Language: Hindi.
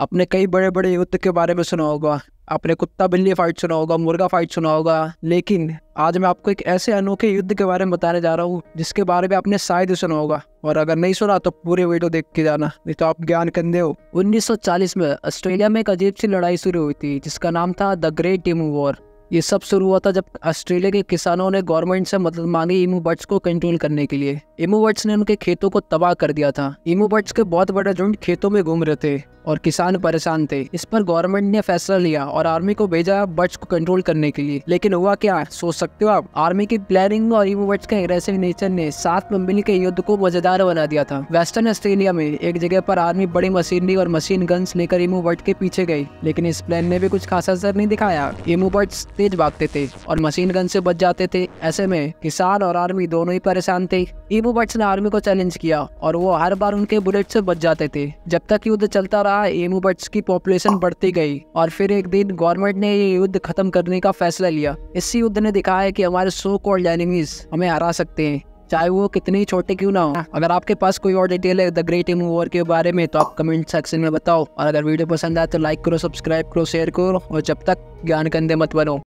आपने कई बड़े बड़े युद्ध के बारे में सुना होगा आपने कुत्ता बिल्ली फाइट सुना होगा मुर्गा फाइट सुना होगा लेकिन आज मैं आपको एक ऐसे अनोखे युद्ध के बारे में बताने जा रहा हूँ जिसके बारे में आपने शायद सुना होगा और अगर नहीं सुना तो पूरे वीडियो देख के जाना नहीं तो आप ज्ञान कंधे हो 1940 में ऑस्ट्रेलिया में एक अजीब सी लड़ाई शुरू हुई थी जिसका नाम था द ग्रेट टीम वॉर ये सब शुरू हुआ था जब ऑस्ट्रेलिया के किसानों ने गवर्नमेंट से मदद मांगी इमू बर्ड्स को कंट्रोल करने के लिए इमू बर्ड्स ने उनके खेतों को तबाह कर दिया था इमू बर्ड्स के बहुत बड़े झुंड खेतों में घूम रहे थे और किसान परेशान थे इस पर गवर्नमेंट ने फैसला लिया और आर्मी को भेजा बर्ड्स को कंट्रोल करने के लिए लेकिन हुआ क्या सोच सकते हो आप आर्मी की प्लानिंग और बर्ड्स के एग्रेसिव नेचर ने सात मंबिल के युद्ध को मजेदार बना दिया था वेस्टर्न ऑस्ट्रेलिया में एक जगह पर आर्मी बड़ी मशीनरी और मशीन गन्स लेकर इमो बर्ड के पीछे गई लेकिन इस प्लान ने भी कुछ खास असर नहीं दिखाया इमो बर्ड्स तेज भागते थे और मशीन गन से बच जाते थे ऐसे में किसान और आर्मी दोनों ही परेशान थे इमो बर्ड्स ने आर्मी को चैलेंज किया और वो हर बार उनके बुलेट से बच जाते थे जब तक युद्ध चलता रहा एमू बर्ड्स की पॉपुलेशन बढ़ती गई और फिर एक दिन गवर्नमेंट ने ये युद्ध खत्म करने का फैसला लिया इसी युद्ध ने दिखा है कि हमारे सो कॉल्ड एनिमीज हमें हरा सकते हैं चाहे वो कितने छोटे क्यों ना हो अगर आपके पास कोई और डिटेल है द ग्रेट इमू वॉर के बारे में तो आप कमेंट सेक्शन में बताओ और अगर वीडियो पसंद आए तो लाइक करो सब्सक्राइब करो शेयर करो और जब तक ज्ञान कंधे मत बनो